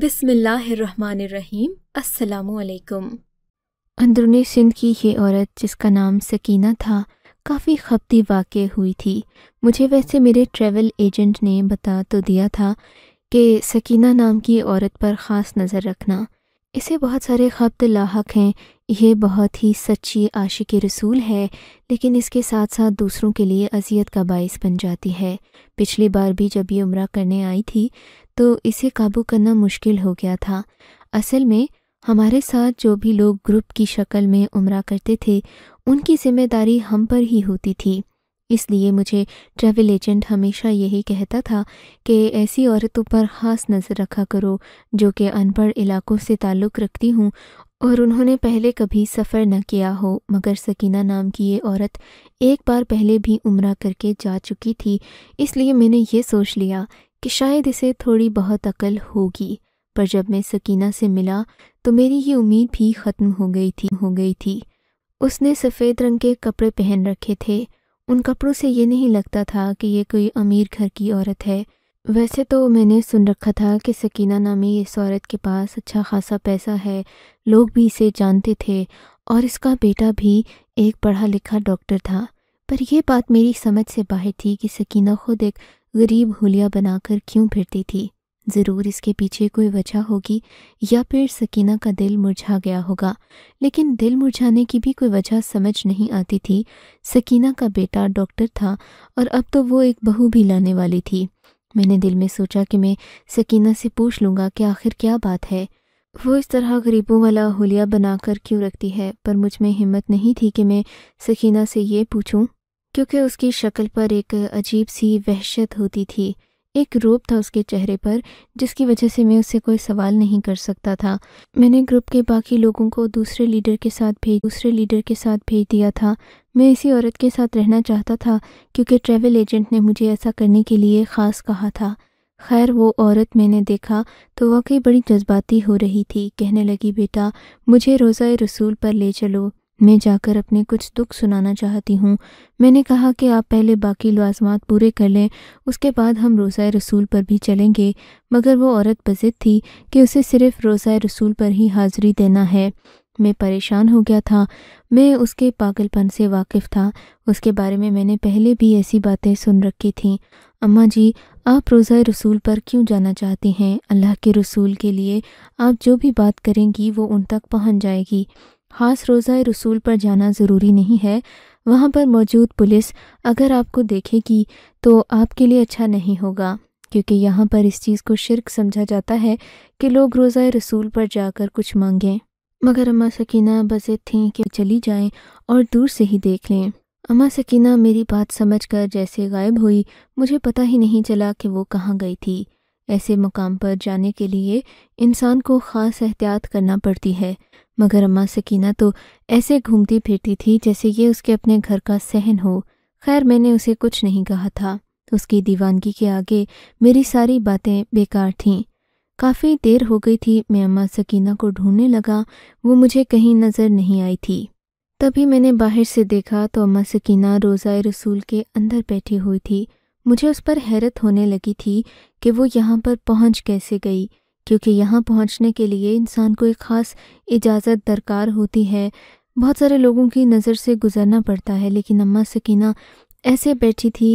बिसमीम असलकुम अंदरूनी सिंध की ये औरत जिसका नाम सकीना था काफ़ी खपती वाक़ हुई थी मुझे वैसे मेरे ट्रैवल एजेंट ने बता तो दिया था कि सकीना नाम की औरत पर ख़ास नज़र रखना इसे बहुत सारे खपत लाक हैं यह बहुत ही सच्ची आशिक रसूल है लेकिन इसके साथ साथ दूसरों के लिए अजियत का बायस बन जाती है पिछली बार भी जब ये उम्र करने आई थी तो इसे काबू करना मुश्किल हो गया था असल में हमारे साथ जो भी लोग ग्रुप की शक्ल में उम्र करते थे उनकी जिम्मेदारी हम पर ही होती थी इसलिए मुझे ट्रैवल एजेंट हमेशा यही कहता था कि ऐसी औरतों पर ख़ास नज़र रखा करो जो कि अनपढ़ इलाकों से ताल्लुक़ रखती हूँ और उन्होंने पहले कभी सफ़र न किया हो मगर सकीना नाम की ये औरत एक बार पहले भी उम्र करके जा चुकी थी इसलिए मैंने ये सोच लिया कि शायद इसे थोड़ी बहुत अकल होगी पर जब मैं सकीना से मिला तो मेरी ये उम्मीद भी ख़त्म हो गई थी हो गई थी उसने सफ़ेद रंग के कपड़े पहन रखे थे उन कपड़ों से ये नहीं लगता था कि ये कोई अमीर घर की औरत है वैसे तो मैंने सुन रखा था कि सकीना नामी इस औरत के पास अच्छा खासा पैसा है लोग भी इसे जानते थे और इसका बेटा भी एक पढ़ा लिखा डॉक्टर था पर यह बात मेरी समझ से बाहर थी कि सकीना खुद एक गरीब हुलिया बनाकर क्यों फिरती थी ज़रूर इसके पीछे कोई वजह होगी या फिर सकीना का दिल मुरझा गया होगा लेकिन दिल मुरझाने की भी कोई वजह समझ नहीं आती थी सकीना का बेटा डॉक्टर था और अब तो वो एक बहू भी लाने वाली थी मैंने दिल में सोचा कि मैं सकीना से पूछ लूँगा कि आखिर क्या बात है वो इस तरह गरीबों वाला होलिया बनाकर क्यों रखती है पर मुझ में हिम्मत नहीं थी कि मैं सकीना से ये पूछूं क्योंकि उसकी शक्ल पर एक अजीब सी वहशत होती थी एक रोप था उसके चेहरे पर जिसकी वजह से मैं उससे कोई सवाल नहीं कर सकता था मैंने ग्रुप के बाकी लोगों को दूसरे लीडर के साथ भेज दूसरे लीडर के साथ भेज दिया था मैं इसी औरत के साथ रहना चाहता था क्योंकि ट्रैवल एजेंट ने मुझे ऐसा करने के लिए ख़ास कहा था खैर वो औरत मैंने देखा तो वाकई बड़ी जज्बाती हो रही थी कहने लगी बेटा मुझे रोज़ा रसूल पर ले चलो मैं जाकर अपने कुछ दुख सुनाना चाहती हूँ मैंने कहा कि आप पहले बाकी लाजमात पूरे कर लें उसके बाद हम रोज़ा रसूल पर भी चलेंगे मगर वो औरत बजिद थी कि उसे सिर्फ रोज़ा रसूल पर ही हाज़िरी देना है मैं परेशान हो गया था मैं उसके पागलपन से वाकिफ़ था उसके बारे में मैंने पहले भी ऐसी बातें सुन रखी थीं अम्मा जी आप रोज़ा रसूल पर क्यों जाना चाहती हैं अल्लाह के रसूल के लिए आप जो भी बात करेंगी वो उन तक पहुँच जाएगी खास रोज़ा रसूल पर जाना ज़रूरी नहीं है वहाँ पर मौजूद पुलिस अगर आपको देखेगी तो आपके लिए अच्छा नहीं होगा क्योंकि यहाँ पर इस चीज़ को शिरक समझा जाता है कि लोग रोज़ा रसूल पर जाकर कुछ मांगें मगर अम्मा सकीना बसे थीं कि चली जाएं और दूर से ही देख लें अम्मा सकीना मेरी बात समझकर जैसे गायब हुई मुझे पता ही नहीं चला कि वो कहाँ गई थी ऐसे मुकाम पर जाने के लिए इंसान को ख़ास एहतियात करना पड़ती है मगर अम्मा सकीना तो ऐसे घूमती फिरती थी जैसे ये उसके अपने घर का सहन हो खैर मैंने उसे कुछ नहीं कहा था उसकी दीवानगी के आगे मेरी सारी बातें बेकार थीं काफ़ी देर हो गई थी मैं अम्मा सकीना को ढूंढने लगा वो मुझे कहीं नज़र नहीं आई थी तभी मैंने बाहर से देखा तो अम्मा सकीना रोज़ा रसूल के अंदर बैठी हुई थी मुझे उस पर हैरत होने लगी थी कि वो यहाँ पर पहुँच कैसे गई क्योंकि यहाँ पहुँचने के लिए इंसान को एक ख़ास इजाज़त दरकार होती है बहुत सारे लोगों की नज़र से गुज़रना पड़ता है लेकिन अम्मा सकीना ऐसे बैठी थी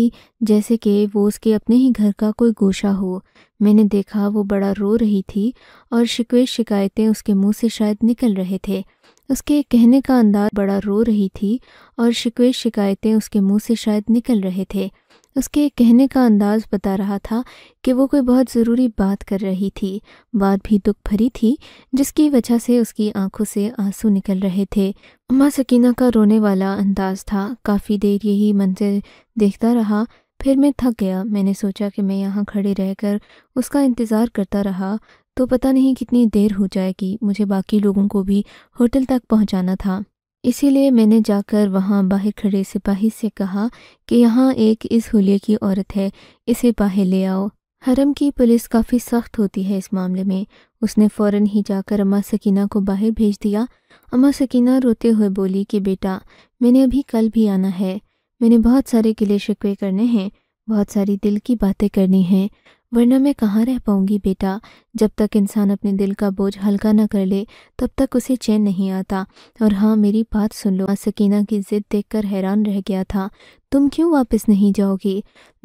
जैसे कि वो उसके अपने ही घर का कोई गोशा हो मैंने देखा वो बड़ा रो रही थी और शिकवे शिकायतें उसके मुंह से शायद निकल रहे थे उसके कहने का अंदाज बड़ा रो रही थी और शिकवे शिकायतें उसके मुंह से शायद निकल रहे थे उसके कहने का अंदाज बता रहा था कि वो कोई बहुत ज़रूरी बात कर रही थी बात भी दुख भरी थी जिसकी वजह से उसकी आंखों से आंसू निकल रहे थे अम्मा सकीना का रोने वाला अंदाज था काफ़ी देर यही मंजर देखता रहा फिर मैं थक गया मैंने सोचा कि मैं यहाँ खड़े रहकर उसका इंतज़ार करता रहा तो पता नहीं कितनी देर हो जाएगी मुझे बाकी लोगों को भी होटल तक पहुँचाना था इसीलिए मैंने जाकर वहाँ बाहर खड़े सिपाही से कहा कि यहाँ एक इस हुलिये की औरत है इसे बाहर ले आओ हरम की पुलिस काफ़ी सख्त होती है इस मामले में उसने फौरन ही जाकर अम्मा सकीना को बाहर भेज दिया अम्मा सकीना रोते हुए बोली कि बेटा मैंने अभी कल भी आना है मैंने बहुत सारे किले शिकवे करने हैं बहुत सारी दिल की बातें करनी हैं वरना मैं कहाँ रह पाऊंगी बेटा जब तक इंसान अपने दिल का बोझ हल्का ना कर ले तब तक उसे चैन नहीं आता और हाँ मेरी बात सुन लो सकीना की जिद देखकर हैरान रह गया था तुम क्यों वापस नहीं जाओगी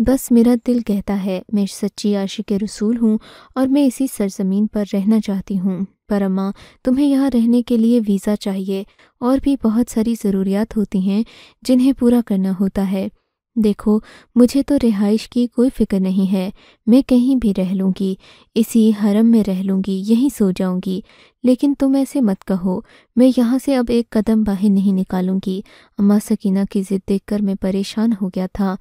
बस मेरा दिल कहता है मैं सच्ची आशिक रसूल हूँ और मैं इसी सरजमीन पर रहना चाहती हूँ पर अम्मा तुम्हें यहाँ रहने के लिए वीज़ा चाहिए और भी बहुत सारी ज़रूरियात होती हैं जिन्हें पूरा करना होता है देखो मुझे तो रिहाइश की कोई फिक्र नहीं है मैं कहीं भी रह लूँगी इसी हरम में रह लूँगी यहीं सो जाऊँगी लेकिन तुम ऐसे मत कहो मैं यहाँ से अब एक कदम बाहर नहीं निकालूंगी अम्मा सकीना की ज़िद देख कर मैं परेशान हो गया था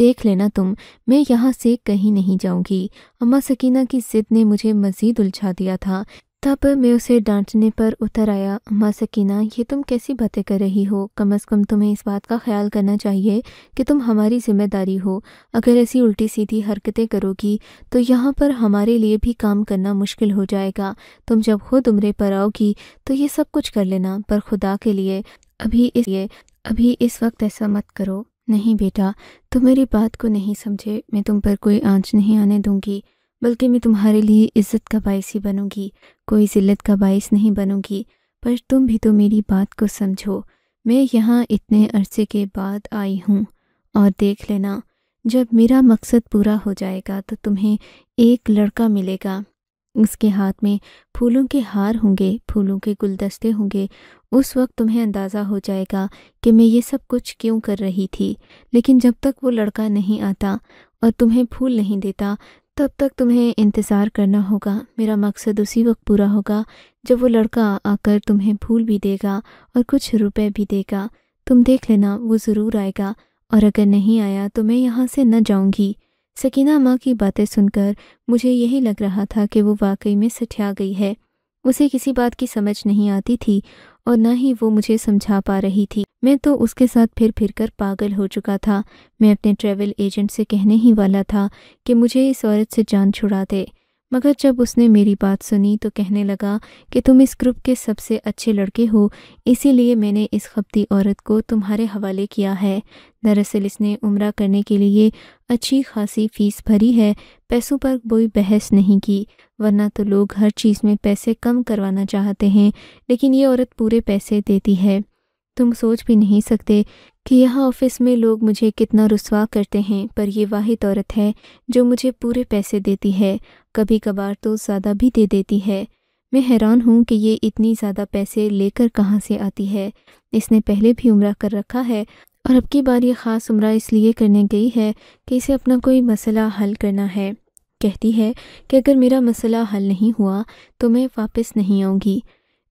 देख लेना तुम मैं यहाँ से कहीं नहीं जाऊँगी अम्मा सकीना की ज़िद ने मुझे मज़ीद उलझा दिया था तब मैं उसे डांटने पर उतर आया अम्मा सकीना ये तुम कैसी बातें कर रही हो कम अज़ कम तुम्हें इस बात का ख्याल करना चाहिए कि तुम हमारी जिम्मेदारी हो अगर ऐसी उल्टी सीधी हरकतें करोगी तो यहाँ पर हमारे लिए भी काम करना मुश्किल हो जाएगा तुम जब खुद उम्र पर आओगी तो ये सब कुछ कर लेना पर खुदा के लिए अभी इस अभी इस वक्त ऐसा मत करो नहीं बेटा तुम मेरी बात को नहीं समझे मैं तुम पर कोई आँच नहीं आने दूंगी बल्कि मैं तुम्हारे लिए इज्जत का बायस ही बनूंगी कोई जिल्लत का बायस नहीं बनूंगी पर तुम भी तो मेरी बात को समझो मैं यहाँ इतने अरसे के बाद आई हूँ और देख लेना जब मेरा मकसद पूरा हो जाएगा तो तुम्हें एक लड़का मिलेगा उसके हाथ में फूलों के हार होंगे फूलों के गुलदस्ते होंगे उस वक्त तुम्हें अंदाज़ा हो जाएगा कि मैं ये सब कुछ क्यों कर रही थी लेकिन जब तक वो लड़का नहीं आता और तुम्हें फूल नहीं देता तब तक तुम्हें इंतज़ार करना होगा मेरा मकसद उसी वक्त पूरा होगा जब वो लड़का आकर तुम्हें भूल भी देगा और कुछ रुपए भी देगा तुम देख लेना वो ज़रूर आएगा और अगर नहीं आया तो मैं यहाँ से न जाऊँगी सकीना माँ की बातें सुनकर मुझे यही लग रहा था कि वो वाकई में सठिया गई है उसे किसी बात की समझ नहीं आती थी और न ही वो मुझे समझा पा रही थी मैं तो उसके साथ फिर फिर कर पागल हो चुका था मैं अपने ट्रेवल एजेंट से कहने ही वाला था कि मुझे इस औरत से जान छुड़ा दे मगर जब उसने मेरी बात सुनी तो कहने लगा कि तुम इस ग्रुप के सबसे अच्छे लड़के हो इसीलिए मैंने इस खपती औरत को तुम्हारे हवाले किया है दरअसल इसने उम्र करने के लिए अच्छी खासी फीस भरी है पैसों पर कोई बहस नहीं की वरना तो लोग हर चीज़ में पैसे कम करवाना चाहते हैं लेकिन ये औरत पूरे पैसे देती है तुम सोच भी नहीं सकते कि यहाँ ऑफिस में लोग मुझे कितना रसवा करते हैं पर यह वाहिद औरत है जो मुझे पूरे पैसे देती है कभी कभार तो ज़्यादा भी दे देती है मैं हैरान हूँ कि ये इतनी ज़्यादा पैसे लेकर कहाँ से आती है इसने पहले भी उम्र कर रखा है और अब की बार ये ख़ास उम्र इसलिए करने गई है कि इसे अपना कोई मसला हल करना है कहती है कि अगर मेरा मसला हल नहीं हुआ तो मैं वापस नहीं आऊँगी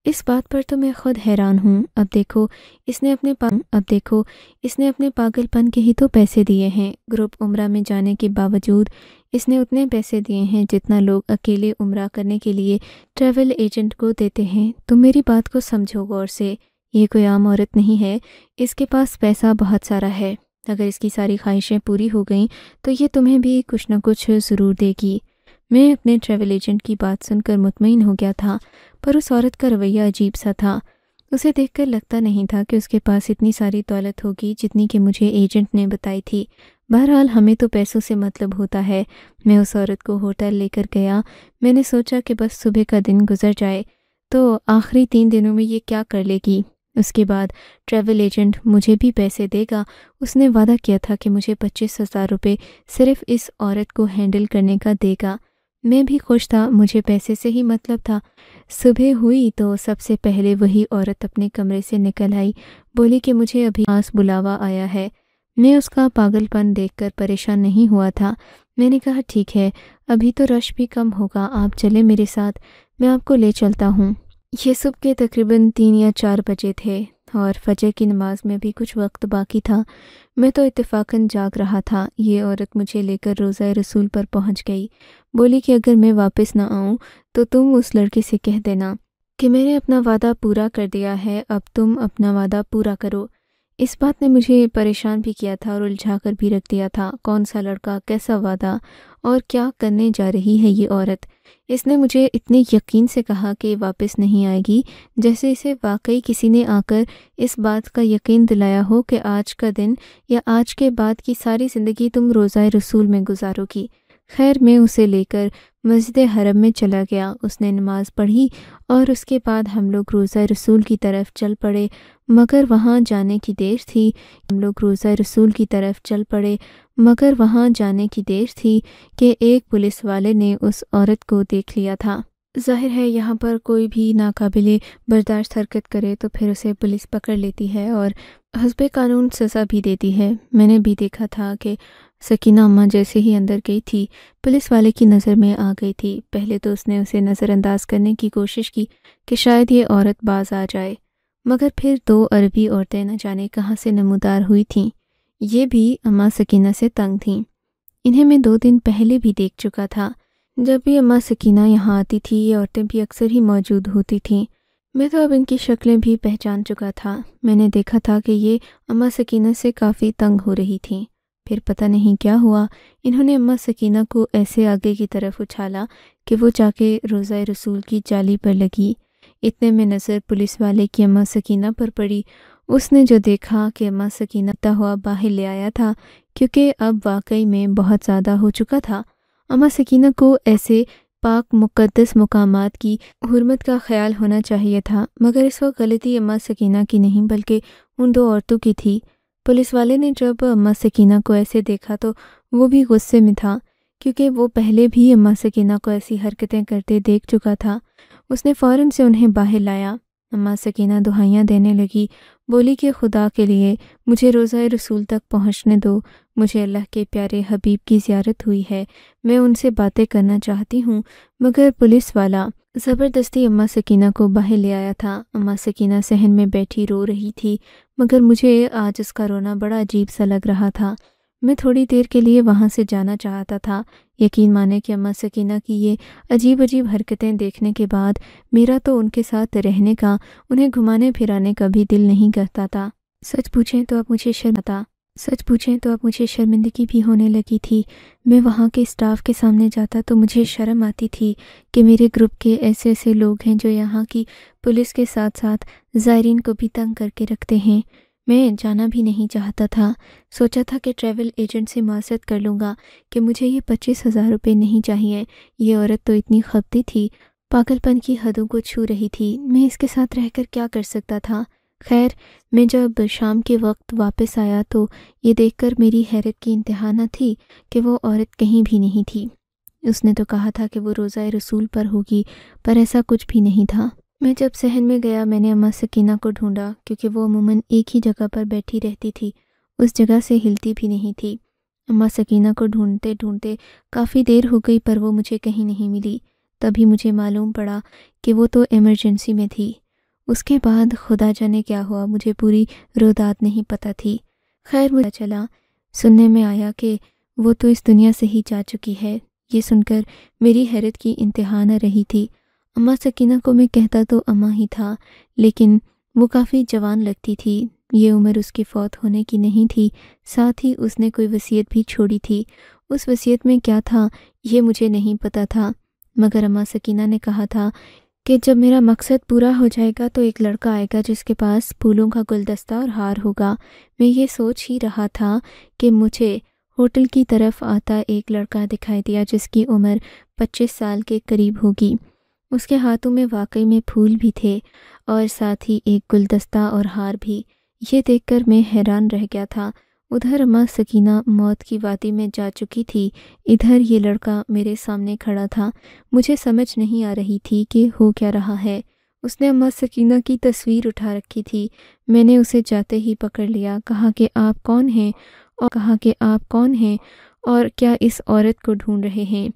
इस बात पर तो मैं खुद हैरान हूँ अब देखो इसने अपने अब देखो इसने अपने पागलपन के ही तो पैसे दिए हैं ग्रुप उम्र में जाने के बावजूद इसने उतने पैसे दिए हैं जितना लोग अकेले उम्र करने के लिए ट्रैवल एजेंट को देते हैं तो मेरी बात को समझो गौर से ये कोई आम औरत नहीं है इसके पास पैसा बहुत सारा है अगर इसकी सारी ख्वाहिशें पूरी हो गई तो ये तुम्हें भी कुछ ना कुछ ज़रूर देगी मैं अपने ट्रैवल एजेंट की बात सुनकर मुतमिन हो गया था पर उस औरत का रवैया अजीब सा था उसे देखकर लगता नहीं था कि उसके पास इतनी सारी दौलत होगी जितनी कि मुझे एजेंट ने बताई थी बहरहाल हमें तो पैसों से मतलब होता है मैं उस औरत को होटल लेकर गया मैंने सोचा कि बस सुबह का दिन गुजर जाए तो आखिरी तीन दिनों में ये क्या कर लेगी उसके बाद ट्रैवल एजेंट मुझे भी पैसे देगा उसने वादा किया था कि मुझे पच्चीस हज़ार रुपये सिर्फ इस औरत को हैंडल करने का देगा मैं भी खुश था मुझे पैसे से ही मतलब था सुबह हुई तो सबसे पहले वही औरत अपने कमरे से निकल आई बोली कि मुझे अभी आस बुलावा आया है मैं उसका पागलपन देखकर परेशान नहीं हुआ था मैंने कहा ठीक है अभी तो रश भी कम होगा आप चले मेरे साथ मैं आपको ले चलता हूँ ये सुबह के तकरीबन तीन या चार बजे थे और फजर की नमाज में भी कुछ वक्त बाकी था मैं तो इतफाकन जाग रहा था ये औरत मुझे लेकर रोज़ा रसूल पर पहुंच गई बोली कि अगर मैं वापस ना आऊँ तो तुम उस लड़के से कह देना कि मैंने अपना वादा पूरा कर दिया है अब तुम अपना वादा पूरा करो इस बात ने मुझे परेशान भी किया था और उलझा कर भी रख दिया था कौन सा लड़का कैसा वादा और क्या करने जा रही है ये औरत इसने मुझे इतने यकीन से कहा कि वापस नहीं आएगी जैसे इसे वाकई किसी ने आकर इस बात का यकीन दिलाया हो कि आज का दिन या आज के बाद की सारी ज़िंदगी तुम रोज़ा रसूल में गुजारोगी खैर मैं उसे लेकर मस्जिद हरम में चला गया उसने नमाज़ पढ़ी और उसके बाद हम लोग रोज़ा रसूल की तरफ चल पड़े मगर वहाँ जाने की देर थी हम लोग रोज़ा रसूल की तरफ चल पड़े मगर वहाँ जाने की देर थी कि एक पुलिस वाले ने उस औरत को देख लिया था जाहिर है यहाँ पर कोई भी नाकाबिल बर्दाश्त हरकत करे तो फिर उसे पुलिस पकड़ लेती है और हसब कानून सजा भी देती है मैंने भी देखा था कि सकीना अम्मा जैसे ही अंदर गई थी पुलिस वाले की नज़र में आ गई थी पहले तो उसने उसे नज़रअंदाज करने की कोशिश की कि शायद ये औरत बाज आ जाए मगर फिर दो अरबी औरतें न जाने कहाँ से नमोदार हुई थीं ये भी अम्मा सकीना से तंग थीं इन्हें मैं दो दिन पहले भी देख चुका था जब भी अम्मा सकीना यहाँ आती थी ये औरतें भी अक्सर ही मौजूद होती थीं मैं तो अब इनकी शक्लें भी पहचान चुका था मैंने देखा था कि ये अम्मा सकीना से काफ़ी तंग हो रही थीं फिर पता नहीं क्या हुआ इन्होंने अम्मा सकीना को ऐसे आगे की तरफ उछाला कि वो जाके रोज़ा रसूल की जाली पर लगी इतने में नज़र पुलिस वाले की अम्मा सकीना पर पड़ी उसने जो देखा कि अम्मा सकीना हुआ बाहर ले आया था क्योंकि अब वाकई में बहुत ज़्यादा हो चुका था अम्मा सकीना को ऐसे पाक मुकद्दस मकाम की हरमत का ख्याल होना चाहिए था मगर इस वक्त गलती अम्मा सकीना की नहीं बल्कि उन दो औरतों की थी पुलिस वाले ने जब अम्मा सकीना को ऐसे देखा तो वो भी गुस्से में था क्योंकि वो पहले भी अम्मा सकीना को ऐसी हरकतें करते देख चुका था उसने फ़ौर से उन्हें बाहर लाया अम्मा सकीना दुहाइयाँ देने लगी बोली कि खुदा के लिए मुझे रोज़ा रसूल तक पहुँचने दो मुझे अल्लाह के प्यारे हबीब की ज्यारत हुई है मैं उनसे बातें करना चाहती हूँ मगर पुलिस वाला ज़बरदस्ती अम्मा सकीना को बाहर ले आया था अम्मा सकीना सहन में बैठी रो रही थी मगर मुझे आज उसका रोना बड़ा अजीब सा लग रहा था मैं थोड़ी देर के लिए वहाँ से जाना चाहता था यकीन माने कि अम्मा सकीना की ये अजीब अजीब हरकतें देखने के बाद मेरा तो उनके साथ रहने का उन्हें घुमाने फिराने का भी दिल नहीं करता था सच पूछें तो अब मुझे शर्माता सच पूछें तो अब मुझे शर्मिंदगी भी होने लगी थी मैं वहाँ के स्टाफ के सामने जाता तो मुझे शर्म आती थी कि मेरे ग्रुप के ऐसे ऐसे लोग हैं जो यहाँ की पुलिस के साथ साथ ज़ायरीन को भी तंग करके रखते हैं मैं जाना भी नहीं चाहता था सोचा था कि ट्रैवल एजेंट से मासद कर लूँगा कि मुझे ये पच्चीस हज़ार रुपये नहीं चाहिए ये औरत तो इतनी खपती थी पागलपन की हदों को छू रही थी मैं इसके साथ रहकर क्या कर सकता था खैर मैं जब शाम के वक्त वापस आया तो ये देखकर मेरी हैरत की इंतहा न थी कि वो औरत कहीं भी नहीं थी उसने तो कहा था कि वो रोज़ा रसूल पर होगी पर ऐसा कुछ भी नहीं था मैं जब सहन में गया मैंने अम्मा सकीना को ढूंढा क्योंकि वो अमूमन एक ही जगह पर बैठी रहती थी उस जगह से हिलती भी नहीं थी अम्मा सकीना को ढूंढते ढूंढते काफ़ी देर हो गई पर वो मुझे कहीं नहीं मिली तभी मुझे मालूम पड़ा कि वो तो इमरजेंसी में थी उसके बाद खुदा जाने क्या हुआ मुझे पूरी रोदात नहीं पता थी खैर मुझे चला सुनने में आया कि वो तो इस दुनिया से ही जा चुकी है ये सुनकर मेरी हैरत की इंतहा न रही थी अम्मा सकीना को मैं कहता तो अम्मा ही था लेकिन वो काफ़ी जवान लगती थी ये उम्र उसके फौत होने की नहीं थी साथ ही उसने कोई वसीयत भी छोड़ी थी उस वसीयत में क्या था ये मुझे नहीं पता था मगर अम्मा सकीना ने कहा था कि जब मेरा मकसद पूरा हो जाएगा तो एक लड़का आएगा जिसके पास फूलों का गुलदस्ता और हार होगा मैं ये सोच ही रहा था कि मुझे होटल की तरफ आता एक लड़का दिखाई दिया जिसकी उम्र 25 साल के करीब होगी उसके हाथों में वाकई में फूल भी थे और साथ ही एक गुलदस्ता और हार भी ये देखकर मैं हैरान रह गया था उधर अम्मा सकीना मौत की वादी में जा चुकी थी इधर ये लड़का मेरे सामने खड़ा था मुझे समझ नहीं आ रही थी कि हो क्या रहा है उसने अम्मा सकीना की तस्वीर उठा रखी थी मैंने उसे जाते ही पकड़ लिया कहा कि आप कौन हैं और कहा कि आप कौन हैं और क्या इस औरत को ढूंढ रहे हैं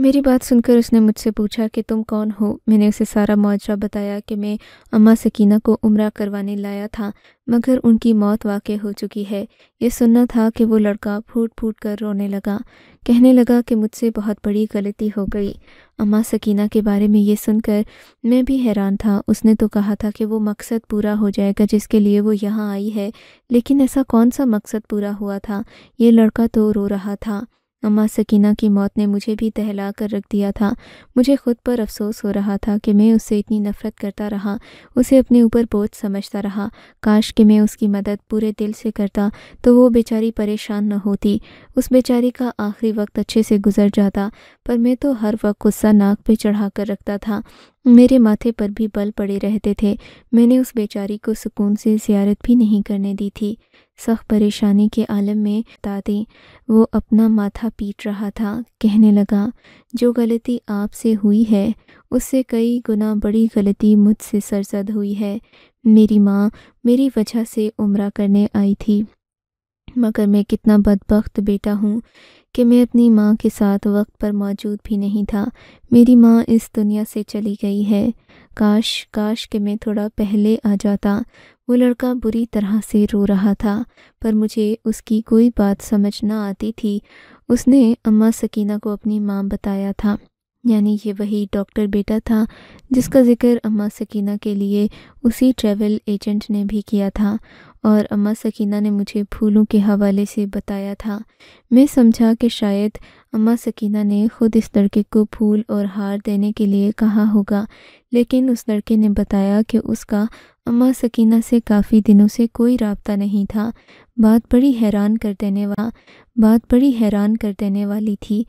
मेरी बात सुनकर उसने मुझसे पूछा कि तुम कौन हो मैंने उसे सारा मुआवजा बताया कि मैं अम्मा सकीना को उम्र करवाने लाया था मगर उनकी मौत वाक़ हो चुकी है यह सुनना था कि वो लड़का फूट फूट कर रोने लगा कहने लगा कि मुझसे बहुत बड़ी गलती हो गई अम्मा सकीना के बारे में ये सुनकर मैं भी हैरान था उसने तो कहा था कि वो मकसद पूरा हो जाएगा जिसके लिए वो यहाँ आई है लेकिन ऐसा कौन सा मकसद पूरा हुआ था ये लड़का तो रो रहा था अम्मा सकीना की मौत ने मुझे भी दहला कर रख दिया था मुझे खुद पर अफसोस हो रहा था कि मैं उससे इतनी नफ़रत करता रहा उसे अपने ऊपर बोझ समझता रहा काश कि मैं उसकी मदद पूरे दिल से करता तो वो बेचारी परेशान न होती उस बेचारी का आखिरी वक्त अच्छे से गुजर जाता पर मैं तो हर वक्त गुस्सा नाक पे चढ़ा कर रखता था मेरे माथे पर भी बल पड़े रहते थे मैंने उस बेचारी को सुकून से जियारत भी नहीं करने दी थी सख्त परेशानी के आलम में ताते वो अपना माथा पीट रहा था कहने लगा जो गलती आपसे हुई है उससे कई गुना बड़ी गलती मुझसे सरसद हुई है मेरी माँ मेरी वजह से उम्र करने आई थी मगर मैं कितना बदबخت बेटा हूँ कि मैं अपनी माँ के साथ वक्त पर मौजूद भी नहीं था मेरी माँ इस दुनिया से चली गई है काश काश कि मैं थोड़ा पहले आ जाता वो लड़का बुरी तरह से रो रहा था पर मुझे उसकी कोई बात समझ ना आती थी उसने अम्मा सकीना को अपनी माँ बताया था यानी ये वही डॉक्टर बेटा था जिसका ज़िक्र अम्मा सकीना के लिए उसी ट्रैवल एजेंट ने भी किया था और अम्मा सकीना ने मुझे फूलों के हवाले से बताया था मैं समझा कि शायद अम्मा सकीना ने खुद इस लड़के को फूल और हार देने के लिए कहा होगा लेकिन उस लड़के ने बताया कि उसका अम्मा सकीना से काफ़ी दिनों से कोई रबता नहीं था बात बड़ी हैरान कर देने वा बात बड़ी हैरान कर देने वाली थी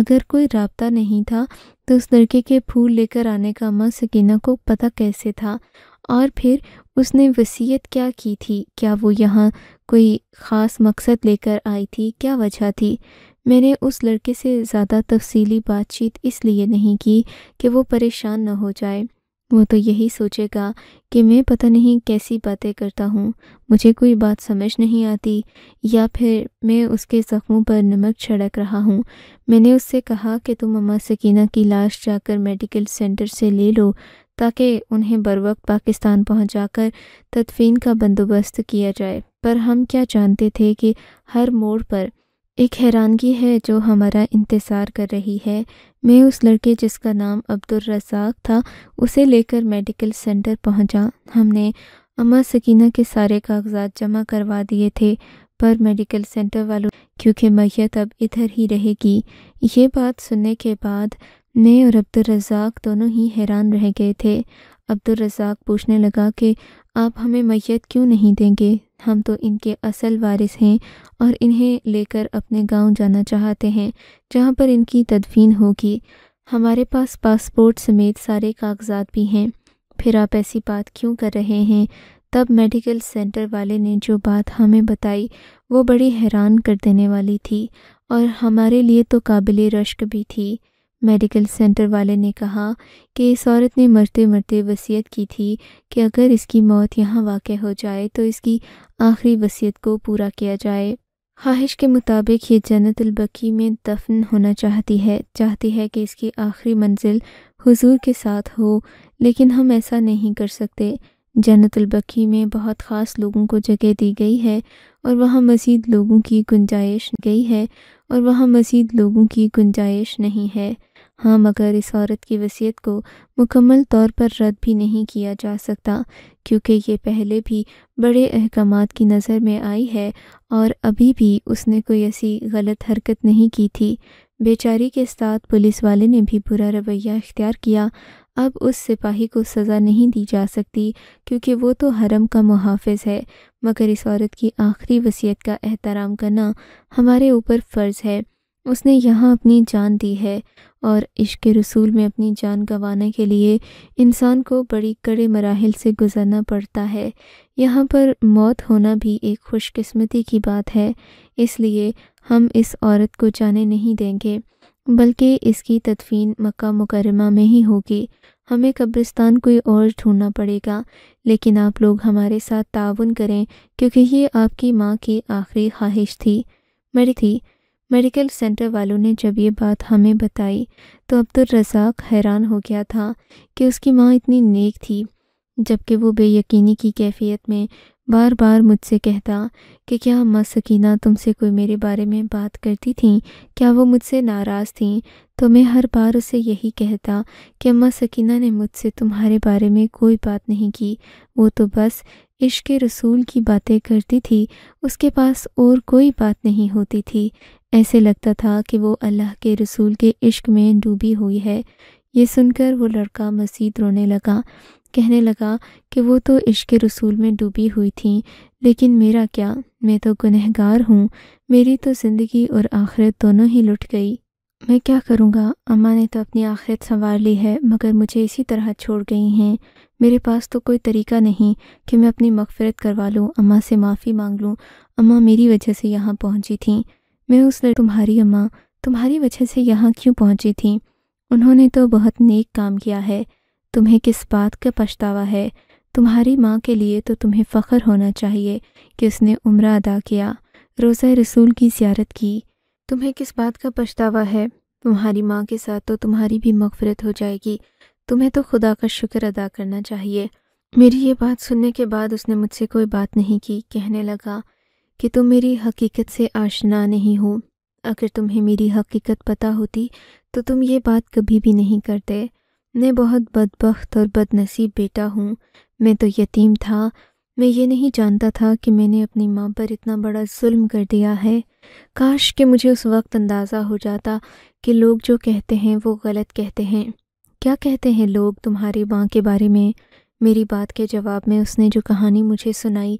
अगर कोई रबता नहीं था तो उस लड़के के फूल लेकर आने का अम्मा सकीना को पता कैसे था और फिर उसने वसीयत क्या की थी क्या वो यहाँ कोई ख़ास मकसद लेकर आई थी क्या वजह थी मैंने उस लड़के से ज़्यादा तफसीली बातचीत इसलिए नहीं की कि वो परेशान न हो जाए वो तो यही सोचेगा कि मैं पता नहीं कैसी बातें करता हूँ मुझे कोई बात समझ नहीं आती या फिर मैं उसके ज़ख्मों पर नमक छिड़क रहा हूँ मैंने उससे कहा कि तुम अम्मा सकीना की लाश जाकर मेडिकल सेंटर से ले लो ताकि उन्हें बर वक्त पाकिस्तान पहुंचाकर तदफीन का बंदोबस्त किया जाए पर हम क्या जानते थे कि हर मोड़ पर एक हैरानगी है जो हमारा इंतज़ार कर रही है मैं उस लड़के जिसका नाम अब्दुल रज़ाक था उसे लेकर मेडिकल सेंटर पहुंचा हमने अम्मा सकीना के सारे कागजात जमा करवा दिए थे पर मेडिकल सेंटर वालों क्योंकि मैयत अब इधर ही रहेगी ये बात सुनने के बाद मैं और अब्दुलरजाक दोनों ही हैरान रह गए थे अब्दुलरजाक पूछने लगा कि आप हमें मैत क्यों नहीं देंगे हम तो इनके असल वारिस हैं और इन्हें लेकर अपने गांव जाना चाहते हैं जहां पर इनकी तदफीन होगी हमारे पास पासपोर्ट समेत सारे कागजात भी हैं फिर आप ऐसी बात क्यों कर रहे हैं तब मेडिकल सेंटर वाले ने जो बात हमें बताई वो बड़ी हैरान कर देने वाली थी और हमारे लिए तो काबिल रश्क भी थी मेडिकल सेंटर वाले ने कहा कि इस औरत ने मरते मरते वसीयत की थी कि अगर इसकी मौत यहाँ वाक़ हो जाए तो इसकी आखिरी वसीयत को पूरा किया जाए ख्वाहिश के मुताबिक ये जन्नत अलबकी में दफन होना चाहती है चाहती है कि इसकी आखिरी मंजिल हुजूर के साथ हो लेकिन हम ऐसा नहीं कर सकते जन्नत अलबकी में बहुत ख़ास लोगों को जगह दी गई है और वहाँ मज़ीद लोगों की गुंजाइश गई है और वहाँ मज़ीद लोगों की गुंजाइश नहीं है हाँ मगर इस औरत की वसीयत को मुकम्मल तौर पर रद्द भी नहीं किया जा सकता क्योंकि ये पहले भी बड़े अहकाम की नज़र में आई है और अभी भी उसने कोई ऐसी गलत हरकत नहीं की थी बेचारी के साथ पुलिस वाले ने भी बुरा रवैया इख्तियार किया अब उस सिपाही को सज़ा नहीं दी जा सकती क्योंकि वो तो हरम का मुहाफ़ है मगर इस औरत की आखिरी वसीयत का एहतराम करना हमारे ऊपर फ़र्ज़ है उसने यहाँ अपनी जान दी है और इश्क रसूल में अपनी जान गंवाने के लिए इंसान को बड़ी कड़े मराहल से गुज़रना पड़ता है यहाँ पर मौत होना भी एक खुशकस्मती की बात है इसलिए हम इस औरत को जाने नहीं देंगे बल्कि इसकी तदफीन मक्का मुकरमा में ही होगी हमें कब्रिस्तान कोई और ढूंढना पड़ेगा लेकिन आप लोग हमारे साथ ताउन करें क्योंकि ये आपकी माँ की आखिरी ख्वाहिश थी मरी थी मेडिकल सेंटर वालों ने जब ये बात हमें बताई तो अब्दुल रज़ाक हैरान हो गया था कि उसकी माँ इतनी नेक थी जबकि वो बेयकीनी की कैफियत में बार बार मुझसे कहता कि क्या अम्मा सकीना तुमसे कोई मेरे बारे में बात करती थी क्या वो मुझसे नाराज़ थी तो मैं हर बार उसे यही कहता कि अम्मा सकीना ने मुझसे तुम्हारे बारे में कोई बात नहीं की वो तो बस इश्क रसूल की बातें करती थी उसके पास और कोई बात नहीं होती थी ऐसे लगता था कि वो अल्लाह के रसूल के इश्क में डूबी हुई है ये सुनकर वो लड़का मजीद रोने लगा कहने लगा कि वो तो इश्क रसूल में डूबी हुई थी लेकिन मेरा क्या मैं तो गुनहगार हूँ मेरी तो ज़िंदगी और आखिरत दोनों ही लुट गई मैं क्या करूँगा अम्मा ने तो अपनी आखिरत संवार ली है मगर मुझे इसी तरह छोड़ गई हैं मेरे पास तो कोई तरीका नहीं कि मैं अपनी मगफरत करवा लूँ अम्मा से माफ़ी मांग लूँ अम्मा मेरी वजह से यहाँ पहुँची थी मैं उस लड़ तुम्हारी अम्मा तुम्हारी वजह से यहाँ क्यों पहुँची थी उन्होंने तो बहुत नेक काम किया है तुम्हें किस बात का पछतावा है तुम्हारी माँ के लिए तो तुम्हें फ़ख्र होना चाहिए कि उसने उम्र अदा किया रोज़ रसूल की ज्यारत की तुम्हें किस बात का पछतावा है तुम्हारी माँ के साथ तो तुम्हारी भी मगफरत हो जाएगी तुम्हें तो खुदा का शुक्र अदा करना चाहिए मेरी ये बात सुनने के बाद उसने मुझसे कोई बात नहीं की कहने लगा कि तुम मेरी हकीकत से आशना नहीं हो अगर तुम्हें मेरी हकीकत पता होती तो तुम ये बात कभी भी नहीं करते मैं बहुत बदबخت और बदनसीब बेटा हूँ मैं तो यतीम था मैं ये नहीं जानता था कि मैंने अपनी माँ पर इतना बड़ा जुल्म कर दिया है काश कि मुझे उस वक्त अंदाज़ा हो जाता कि लोग जो कहते हैं वो गलत कहते हैं क्या कहते हैं लोग तुम्हारी माँ के बारे में मेरी बात के जवाब में उसने जो कहानी मुझे सुनाई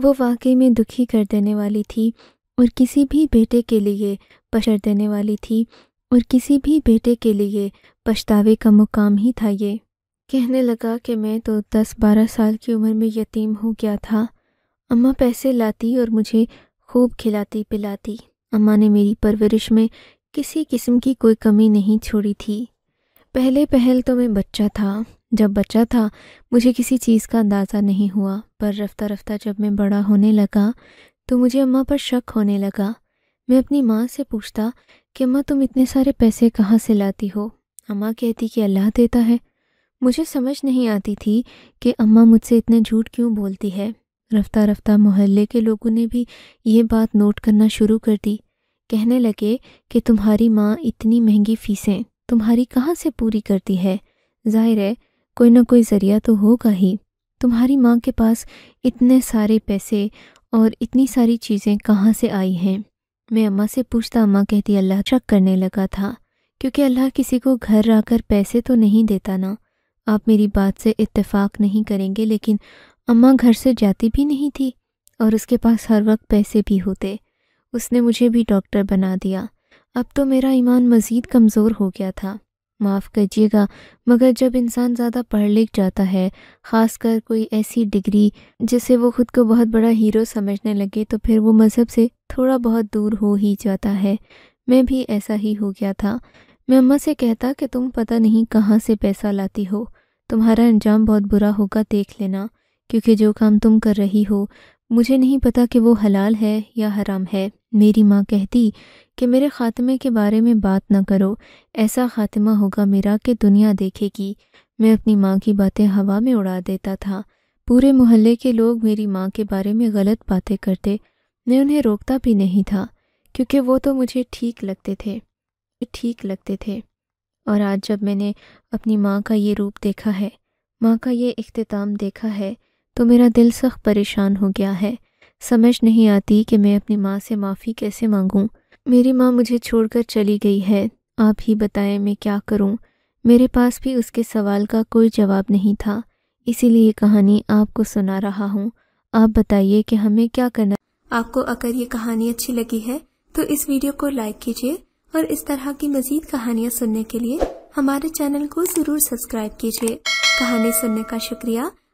वो वाकई में दुखी कर देने वाली थी और किसी भी बेटे के लिए पशर देने वाली थी और किसी भी बेटे के लिए पछतावे का मुकाम ही था ये कहने लगा कि मैं तो दस बारह साल की उम्र में यतीम हो गया था अम्मा पैसे लाती और मुझे खूब खिलाती पिलाती अम्मा ने मेरी परवरिश में किसी किस्म की कोई कमी नहीं छोड़ी थी पहले पहल तो मैं बच्चा था जब बच्चा था मुझे किसी चीज़ का अंदाज़ा नहीं हुआ पर रफ्ता रफ्ता जब मैं बड़ा होने लगा तो मुझे अम्मा पर शक होने लगा मैं अपनी माँ से पूछता कि अम्मा तुम इतने सारे पैसे कहाँ से लाती हो अम्मा कहती कि अल्लाह देता है मुझे समझ नहीं आती थी कि अम्मा मुझसे इतने झूठ क्यों बोलती है रफ्ता रफ्ता मोहल्ले के लोगों ने भी यह बात नोट करना शुरू कर दी कहने लगे कि तुम्हारी माँ इतनी महंगी फीसें तुम्हारी कहाँ से पूरी करती है जाहिर है कोई ना कोई ज़रिया तो होगा ही तुम्हारी माँ के पास इतने सारे पैसे और इतनी सारी चीज़ें कहाँ से आई हैं मैं अम्मा से पूछता अम्मा कहती अल्लाह शक करने लगा था क्योंकि अल्लाह किसी को घर आकर पैसे तो नहीं देता ना आप मेरी बात से इत्तेफाक नहीं करेंगे लेकिन अम्मा घर से जाती भी नहीं थी और उसके पास हर वक्त पैसे भी होते उसने मुझे भी डॉक्टर बना दिया अब तो मेरा ईमान मज़ीद कमज़ोर हो गया था माफ़ करिएगा मगर जब इंसान ज़्यादा पढ़ लिख जाता है ख़ास कर कोई ऐसी डिग्री जिसे वो ख़ुद को बहुत बड़ा हीरो समझने लगे तो फिर वो मज़हब से थोड़ा बहुत दूर हो ही जाता है मैं भी ऐसा ही हो गया था मैं अम्मा से कहता कि तुम पता नहीं कहाँ से पैसा लाती हो तुम्हारा अंजाम बहुत बुरा होगा देख लेना क्योंकि जो काम तुम कर रही हो मुझे नहीं पता कि वो हलाल है या हराम है मेरी माँ कहती कि मेरे ख़ात्मे के बारे में बात ना करो ऐसा ख़ात्मा होगा मेरा कि दुनिया देखेगी मैं अपनी माँ की बातें हवा में उड़ा देता था पूरे मोहल्ले के लोग मेरी माँ के बारे में गलत बातें करते मैं उन्हें रोकता भी नहीं था क्योंकि वो तो मुझे ठीक लगते थे ठीक लगते थे और आज जब मैंने अपनी माँ का ये रूप देखा है माँ का ये अख्ताम देखा है तो मेरा दिल सख्त परेशान हो गया है समझ नहीं आती कि मैं अपनी माँ से माफ़ी कैसे मांगूँ मेरी माँ मुझे छोड़कर चली गई है आप ही बताएं मैं क्या करूँ मेरे पास भी उसके सवाल का कोई जवाब नहीं था इसीलिए कहानी आपको सुना रहा हूँ आप बताइए कि हमें क्या करना आपको अगर ये कहानी अच्छी लगी है तो इस वीडियो को लाइक कीजिए और इस तरह की मजीद कहानियाँ सुनने के लिए हमारे चैनल को जरूर सब्सक्राइब कीजिए कहानी सुनने का शुक्रिया